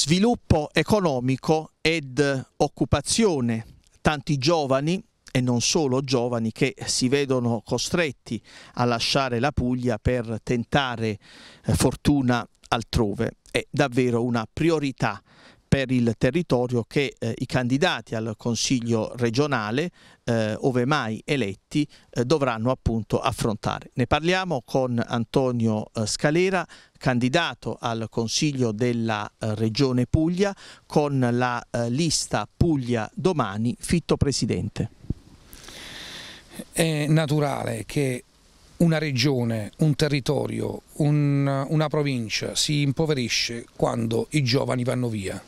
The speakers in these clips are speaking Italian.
sviluppo economico ed occupazione. Tanti giovani e non solo giovani che si vedono costretti a lasciare la Puglia per tentare eh, fortuna altrove. È davvero una priorità per il territorio che eh, i candidati al Consiglio regionale, eh, ove mai eletti, eh, dovranno appunto affrontare. Ne parliamo con Antonio eh, Scalera, candidato al Consiglio della eh, Regione Puglia, con la eh, lista Puglia Domani, fitto presidente. È naturale che una regione, un territorio, un, una provincia si impoverisce quando i giovani vanno via.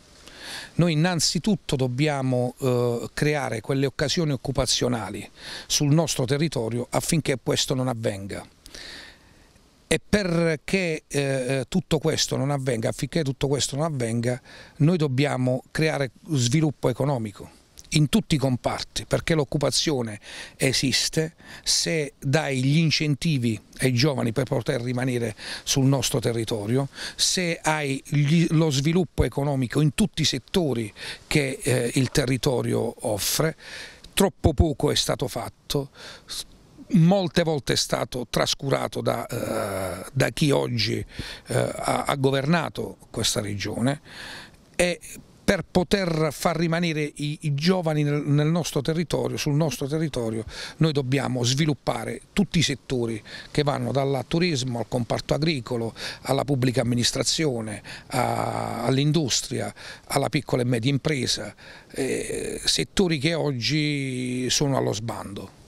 Noi innanzitutto dobbiamo eh, creare quelle occasioni occupazionali sul nostro territorio affinché questo non avvenga. E perché eh, eh tutto questo non avvenga, affinché tutto questo non avvenga, noi dobbiamo creare sviluppo economico in tutti i comparti perché l'occupazione esiste se dai gli incentivi ai giovani per poter rimanere sul nostro territorio, se hai gli, lo sviluppo economico in tutti i settori che eh, il territorio offre, troppo poco è stato fatto, molte volte è stato trascurato da, eh, da chi oggi eh, ha, ha governato questa regione e per poter far rimanere i, i giovani nel, nel, nostro territorio, sul nostro territorio, noi dobbiamo sviluppare tutti i settori che vanno dal turismo al comparto agricolo, alla pubblica amministrazione, all'industria, alla piccola e media impresa, eh, settori che oggi sono allo sbando.